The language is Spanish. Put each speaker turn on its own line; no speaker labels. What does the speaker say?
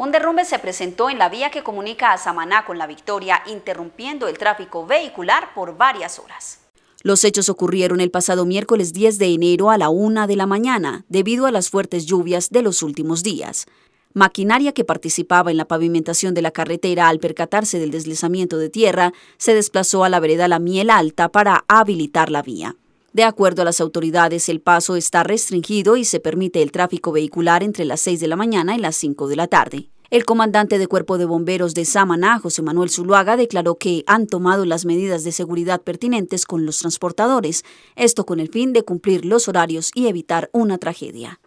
Un derrumbe se presentó en la vía que comunica a Samaná con La Victoria, interrumpiendo el tráfico vehicular por varias horas. Los hechos ocurrieron el pasado miércoles 10 de enero a la 1 de la mañana, debido a las fuertes lluvias de los últimos días. Maquinaria que participaba en la pavimentación de la carretera al percatarse del deslizamiento de tierra se desplazó a la vereda La Miel Alta para habilitar la vía. De acuerdo a las autoridades, el paso está restringido y se permite el tráfico vehicular entre las 6 de la mañana y las 5 de la tarde. El comandante de Cuerpo de Bomberos de Samaná, José Manuel Zuluaga, declaró que han tomado las medidas de seguridad pertinentes con los transportadores, esto con el fin de cumplir los horarios y evitar una tragedia.